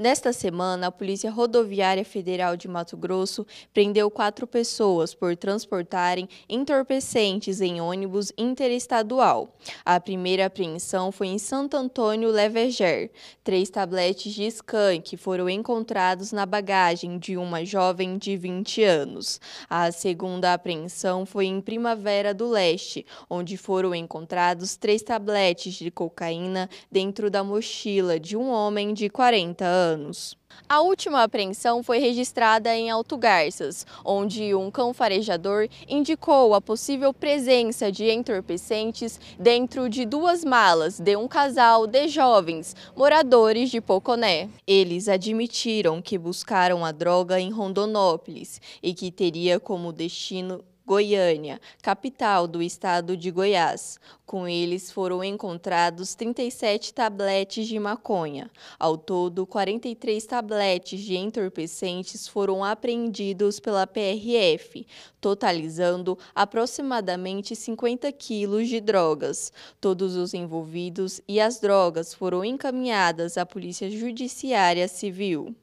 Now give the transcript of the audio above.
Nesta semana, a Polícia Rodoviária Federal de Mato Grosso prendeu quatro pessoas por transportarem entorpecentes em ônibus interestadual. A primeira apreensão foi em Santo Antônio Leveger. Três tabletes de que foram encontrados na bagagem de uma jovem de 20 anos. A segunda apreensão foi em Primavera do Leste, onde foram encontrados três tabletes de cocaína dentro da mochila de um homem de 40 anos anos. A última apreensão foi registrada em Alto Garças, onde um cão farejador indicou a possível presença de entorpecentes dentro de duas malas de um casal de jovens moradores de Poconé. Eles admitiram que buscaram a droga em Rondonópolis e que teria como destino Goiânia, capital do estado de Goiás. Com eles foram encontrados 37 tabletes de maconha. Ao todo, 43 tabletes de entorpecentes foram apreendidos pela PRF, totalizando aproximadamente 50 quilos de drogas. Todos os envolvidos e as drogas foram encaminhadas à Polícia Judiciária Civil.